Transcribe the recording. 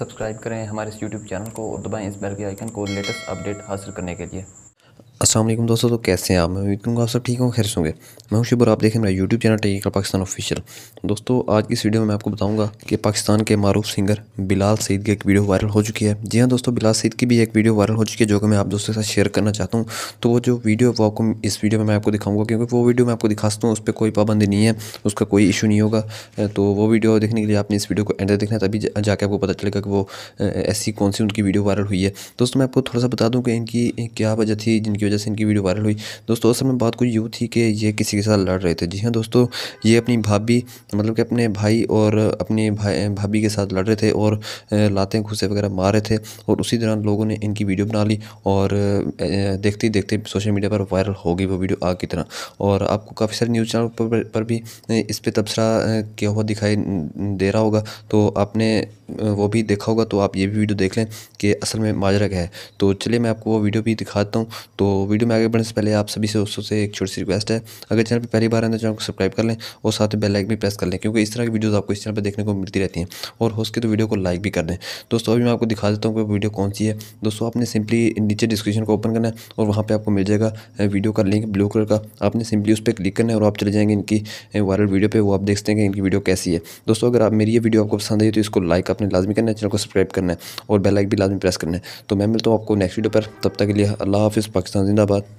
subscribe करें हमारे इस यूट्यूब चैनल को और दबाएं इस बेल के आइकन को लेटेस्ट अपडेट हासिल करने के लिए असलम दोस्तों तो कैसे हैं आप मैं उम्मीद करूँगा आप सब ठीक हो खैर होंगे मैं हूं आप देखें मेरा YouTube channel technical Pakistan official दोस्तों आज की इस वीडियो में मैं आपको बताऊंगा कि पाकिस्तान के मारूफ सिंगर बिलाल सईद की एक वीडियो वायरल हो चुकी है जी हाँ दोस्तों बिलाल सईद की भी एक वीडियो वायरल हो चुकी है जो कि मैं आप दोस्तों के साथ शेयर करना चाहता हूँ तो वो जो वीडियो वो आपको इस वीडियो में मैं आपको दिखाऊंगा क्योंकि वो वीडियो मैं आपको दिखा सकता हूँ उस पर कोई पाबंदी नहीं है उसका कोई इशू नहीं होगा तो वो वीडियो देखने के लिए आपने इस वीडियो को एंड देखना है तभी जाकर आपको पता चलेगा कि वो ऐसी कौन सी उनकी वीडियो वायरल हुई है दोस्तों मैं आपको थोड़ा सा बता दूँ कि इनकी क्या वजह थी जिनकी वजह से इनकी वीडियो वायरल हुई दोस्तों उस समय बात कुछ यूँ थी कि ये किसी के साथ लड़ रहे थे जी हाँ दोस्तों ये अपनी भाभी मतलब कि अपने भाई और अपने भाई भाभी के साथ लड़ रहे थे और लाते घुसे वगैरह मार रहे थे और उसी दौरान लोगों ने इनकी वीडियो बना ली और देखते ही देखते सोशल मीडिया पर वायरल हो गई वो वीडियो आग की तरह और आपको काफ़ी सारे न्यूज़ चैनल पर, पर भी इस पर तबसरा किया हुआ दिखाई दे रहा होगा तो आपने वो भी देखा होगा तो आप ये भी वीडियो देख लें कि असल में माजरा क्या है तो चलिए मैं आपको वो वीडियो भी दिखाता हूँ तो वीडियो में आगे बढ़ने से पहले आप सभी से दोस्तों से एक छोटी सी रिक्वेस्ट है अगर चैनल पर पहली बार आए तो चैनल को सब्सक्राइब कर लें और साथ ही बेलाइक भी प्रेस कर लें क्योंकि इस तरह की वीडियोज़ आपको इस चैनल पर देखने को मिलती रहती हैं और हो सके तो वीडियो को लाइक भी कर दें दोस्तों अभी मैं आपको दिखा देता हूँ कि वीडियो कौन सी है दोस्तों आपने सिंपली नीचे डिस्क्रिप्शन को ओपन करना है और वहाँ पर आपको मिल जाएगा वीडियो का लिंक ब्लू कलर का आपने सिंपली उस पर क्लिक करना है और आप चले जाएंगे इनकी वायरल वीडियो पर वो आप देख सकते हैं कि इनकी वीडियो कैसी है दोस्तों अगर आप मेरी ये वीडियो आपको पसंद आई तो इसको लाइक आप आपने लाजमी करना है चैनल को सब्सक्राइब करना है और बेल लाइक भी लाजमी प्रेस करना है तो मैं मिलता हूँ आपको नेक्स्ट वीडियो पर तब तक के लिए अल्लाह हाफिज़ पाकिस्तान जिंदाबाद